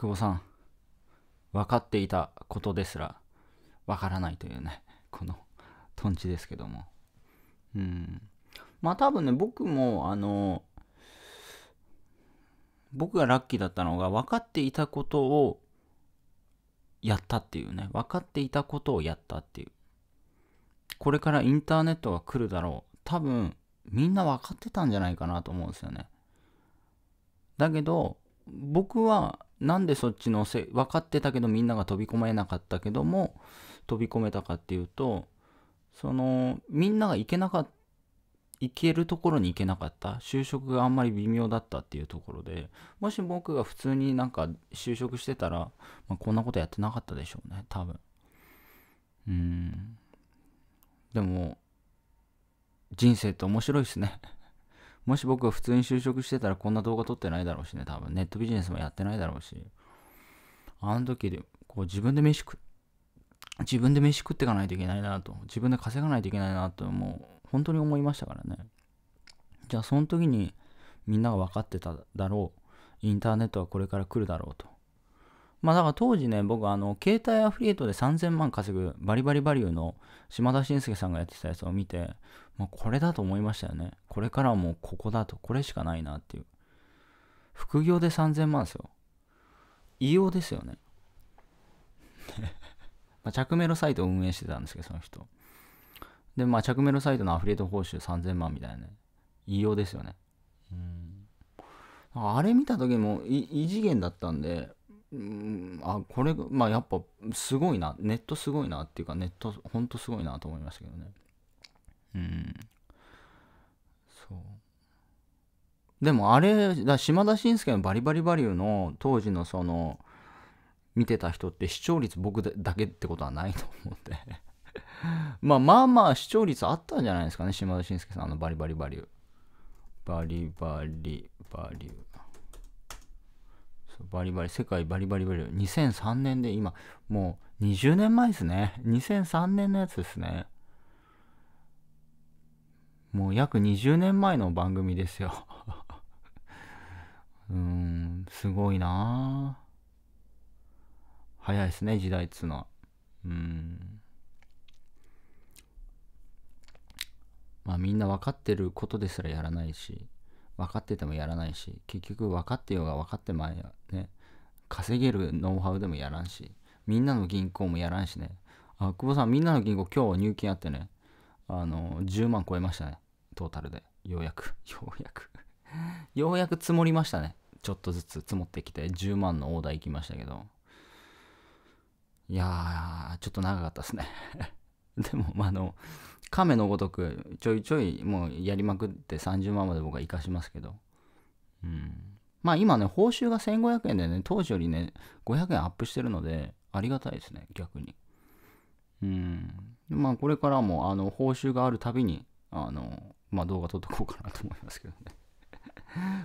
久保さん分かっていたことですら分からないというねこのとんちですけどもうんまあ多分ね僕もあの僕がラッキーだったのが分かっていたことをやったっていうね分かっていたことをやったっていうこれからインターネットが来るだろう多分みんな分かってたんじゃないかなと思うんですよねだけど僕はなんでそっちのせ分かってたけどみんなが飛び込めなかったけども飛び込めたかっていうとそのみんなが行けなかった行けるところに行けなかった就職があんまり微妙だったっていうところでもし僕が普通になんか就職してたら、まあ、こんなことやってなかったでしょうね多分うんでも人生って面白いっすねもし僕が普通に就職してたらこんな動画撮ってないだろうしね、多分。ネットビジネスもやってないだろうし。あの時で、こう自分で飯食、自分で飯食っていかないといけないなと。自分で稼がないといけないなと、もう本当に思いましたからね。じゃあその時にみんなが分かってただろう。インターネットはこれから来るだろうと。まあだから当時ね、僕あの、携帯アフリエイトで3000万稼ぐバリバリバリューの島田紳介さんがやってたやつを見て、まあ、これだと思いましたよね。これからもうここだと、これしかないなっていう。副業で3000万ですよ。異様ですよね。まあ着メロサイトを運営してたんですけど、その人。で、まあ着メロサイトのアフリエイト報酬3000万みたいなね。異様ですよね。うん。あれ見た時も異次元だったんで、うん、あこれまあやっぱすごいなネットすごいなっていうかネット本当すごいなと思いましたけどねうんそうでもあれだ島田紳介の「バリバリバリュー」の当時のその見てた人って視聴率僕だけってことはないと思って まあまあまあ視聴率あったんじゃないですかね島田紳介さんの「バリバリバリュー」バリバリバリューバリバリ、世界バリバリバリ。2003年で今、もう20年前ですね。2003年のやつですね。もう約20年前の番組ですよ。うーん、すごいな早いですね、時代っつうのは。うん。まあみんな分かってることですらやらないし、分かっててもやらないし、結局分かってようが分かってまい稼げるノウハウでもやらんし、みんなの銀行もやらんしね。あ、久保さん、みんなの銀行今日入金あってね、あの、10万超えましたね。トータルで。ようやく、ようやくようやく積もりましたね。ちょっとずつ積もってきて、10万のオーダー行きましたけど。いやー、ちょっと長かったですね でも、まあ、あの、亀のごとく、ちょいちょいもうやりまくって30万まで僕は生かしますけど。うん。まあ今ね、報酬が1500円でね、当時よりね、500円アップしてるので、ありがたいですね、逆に。うん。まあこれからも、あの、報酬があるたびに、あの、まあ動画撮ってこうかなと思いますけどね。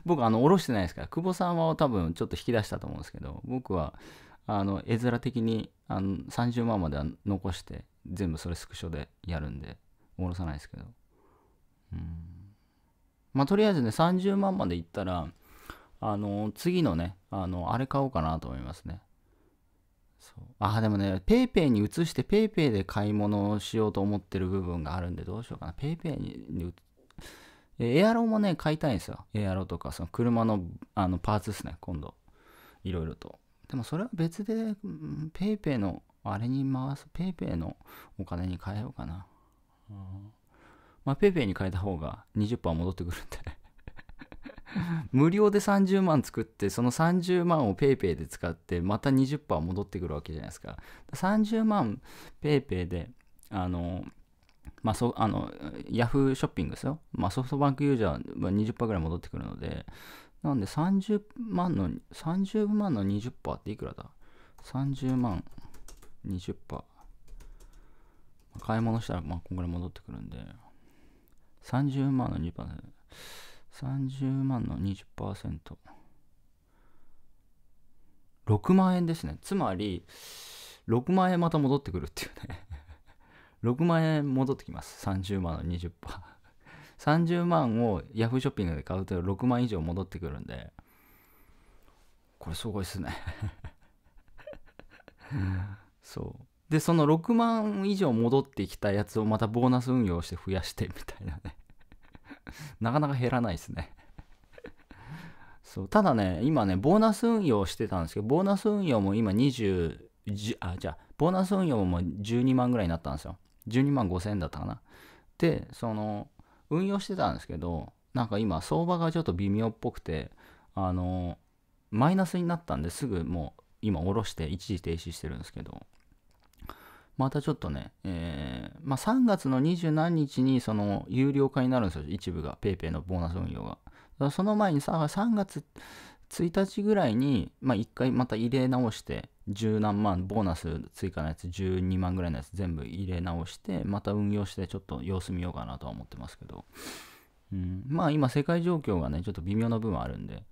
僕、あの、おろしてないですから、久保さんは多分ちょっと引き出したと思うんですけど、僕は、あの、絵面的に、あの、30万までは残して、全部それスクショでやるんで、おろさないですけど。うん。まあとりあえずね、30万までいったら、あの、次のね、あの、あれ買おうかなと思いますね。そうあ、でもね、PayPay に移して PayPay で買い物をしようと思ってる部分があるんで、どうしようかな。PayPay に、エアロもね、買いたいんですよ。エアロとか、その車のあのパーツですね、今度。いろいろと。でもそれは別で、PayPay の、あれに回す、PayPay のお金に変えようかな。うん、まあ、PayPay に変えた方が20%戻ってくるんで 無料で30万作ってその30万を PayPay で使ってまた20%戻ってくるわけじゃないですか30万 PayPay であのまあ、そあのヤフーショッピングですよ、まあ、ソフトバンクユーザーは20%ぐらい戻ってくるのでなんで30万の30万の20%っていくらだ ?30 万20%買い物したらまあこんぐらい戻ってくるんで30万の2%。30万の 20%6 万円ですねつまり6万円また戻ってくるっていうね6万円戻ってきます30万の 20%30 万を Yahoo ショッピングで買うと6万以上戻ってくるんでこれすごいっすね そうでその6万以上戻ってきたやつをまたボーナス運用して増やしてみたいなね なかなか減らないですね そうただね、今ね、ボーナス運用してたんですけど、ボーナス運用も今20、あ、じゃあ、ボーナス運用も12万ぐらいになったんですよ。12万5千円だったかな。で、その、運用してたんですけど、なんか今、相場がちょっと微妙っぽくて、あの、マイナスになったんですぐもう今下ろして一時停止してるんですけど、またちょっとね、えー、まあ、3月の二十何日にその有料化になるんですよ、一部が、PayPay のボーナス運用が。その前にさ、3月1日ぐらいに、まあ、1回また入れ直して、十何万、ボーナス追加のやつ、12万ぐらいのやつ全部入れ直して、また運用してちょっと様子見ようかなとは思ってますけど。うん、まあ今世界状況がね、ちょっと微妙な部分あるんで、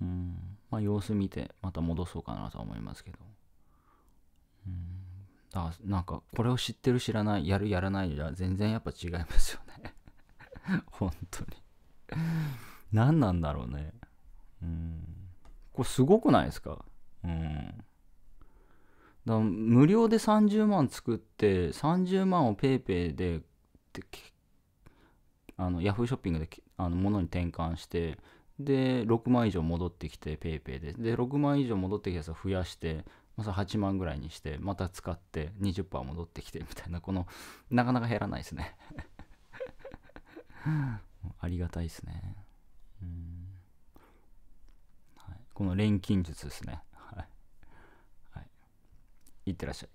うん、まあ様子見てまた戻そうかなとは思いますけど。あかなんかこれを知ってる知らないやるやらないじゃ全然やっぱ違いますよね 本当に何なんだろうねうんこれすごくないですかうんだ無料で30万作って30万を PayPay でであの Yahoo ショッピングであの物に転換してで6万以上戻ってきて PayPay でで6万以上戻ってきたやつを増やしてまあ、それ8万ぐらいにして、また使って20%戻ってきてみたいな、この、なかなか減らないですね ありがたいですね。はい、この錬金術ですね。はい。はい、いってらっしゃい。